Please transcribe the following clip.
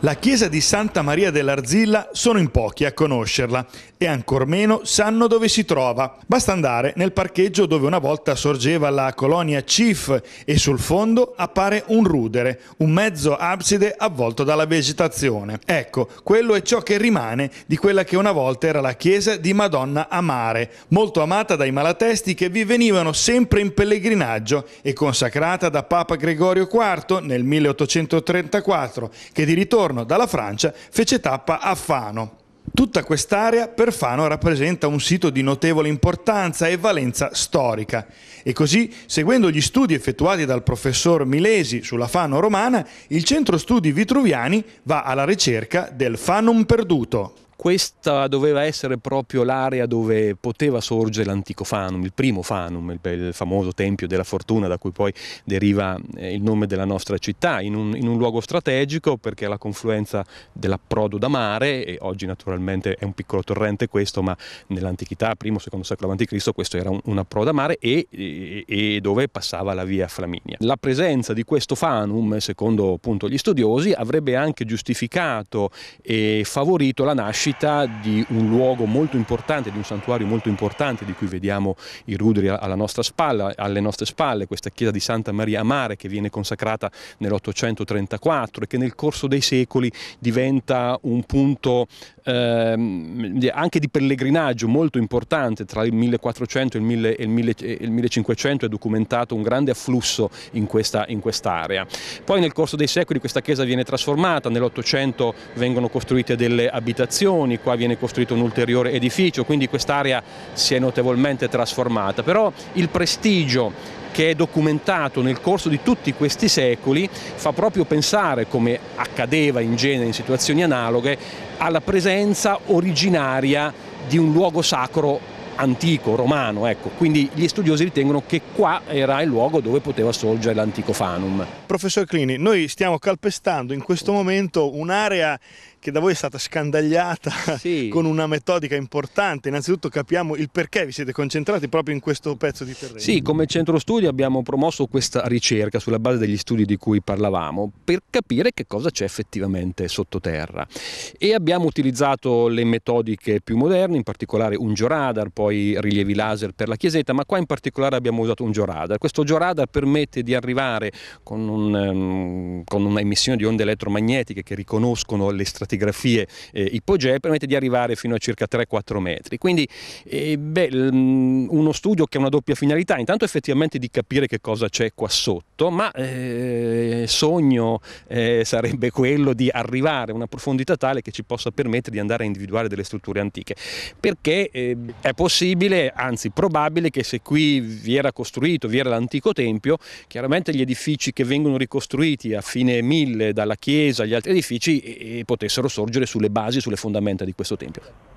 La chiesa di Santa Maria dell'Arzilla sono in pochi a conoscerla e ancor meno sanno dove si trova. Basta andare nel parcheggio dove una volta sorgeva la colonia Cif e sul fondo appare un rudere, un mezzo abside avvolto dalla vegetazione. Ecco, quello è ciò che rimane di quella che una volta era la chiesa di Madonna Amare, molto amata dai malatesti che vi venivano sempre in pellegrinaggio e consacrata da Papa Gregorio IV nel 1834, che di ritorno ritorno dalla Francia fece tappa a Fano. Tutta quest'area per Fano rappresenta un sito di notevole importanza e valenza storica e così, seguendo gli studi effettuati dal professor Milesi sulla Fano romana, il Centro Studi Vitruviani va alla ricerca del Fanum perduto questa doveva essere proprio l'area dove poteva sorgere l'antico Fanum, il primo Fanum, il, famoso Tempio della Fortuna da cui poi deriva eh, il nome della nostra città, in un, in un luogo strategico perché è la confluenza dell'approdo da mare, e oggi naturalmente è un piccolo torrente questo, ma nell'antichità, primo, secondo secolo a.C., questo era un, un approdo a mare e, e, e, dove passava la via Flaminia. La presenza di questo Fanum, secondo appunto gli studiosi, avrebbe anche giustificato e favorito la nascita nascita di un luogo molto importante, di un santuario molto importante di cui vediamo i ruderi alla nostra spalla, alle nostre spalle, questa chiesa di Santa Maria Amare che viene consacrata nell'834 e che nel corso dei secoli diventa un punto ehm, anche di pellegrinaggio molto importante, tra il 1400 e il, 1000, il, 1000, il 1500 è documentato un grande afflusso in, questa, in quest'area. Poi nel corso dei secoli questa chiesa viene trasformata, nell'Ottocento vengono costruite delle abitazioni, Bagnoni, qua viene costruito un ulteriore edificio, quindi quest'area si è notevolmente trasformata, però il prestigio che è documentato nel corso di tutti questi secoli fa proprio pensare, come accadeva in genere in situazioni analoghe, alla presenza originaria di un luogo sacro antico, romano, ecco. quindi gli studiosi ritengono che qua era il luogo dove poteva sorgere l'antico fanum. Professor Clini, noi stiamo calpestando in questo momento un'area che da voi è stata scandagliata sì. con una metodica importante. Innanzitutto capiamo il perché vi siete concentrati proprio in questo pezzo di terreno. Sì, come centro studi abbiamo promosso questa ricerca sulla base degli studi di cui parlavamo per capire che cosa c'è effettivamente sottoterra e abbiamo utilizzato le metodiche più moderne, in particolare un georadar, poi poi rilievi laser per la chiesetta, ma qua in particolare abbiamo usato un georadar. Questo georadar permette di arrivare con, un, ehm, con una emissione di onde elettromagnetiche che riconoscono le stratigrafie eh, ipogee, permette di arrivare fino a circa 3-4 metri. Quindi eh, beh, mm, uno studio che ha una doppia finalità, intanto effettivamente di capire che cosa c'è qua sotto, ma eh, sogno eh, sarebbe quello di arrivare a una profondità tale che ci possa permettere di andare a individuare delle strutture antiche, perché eh, è possibile possibile, anzi probabile, che se qui vi era costruito, vi era l'antico tempio, chiaramente gli edifici che vengono ricostruiti a fine 1000 dalla chiesa, gli altri edifici, eh, eh, potessero sorgere sulle basi, sulle fondamenta di questo tempio.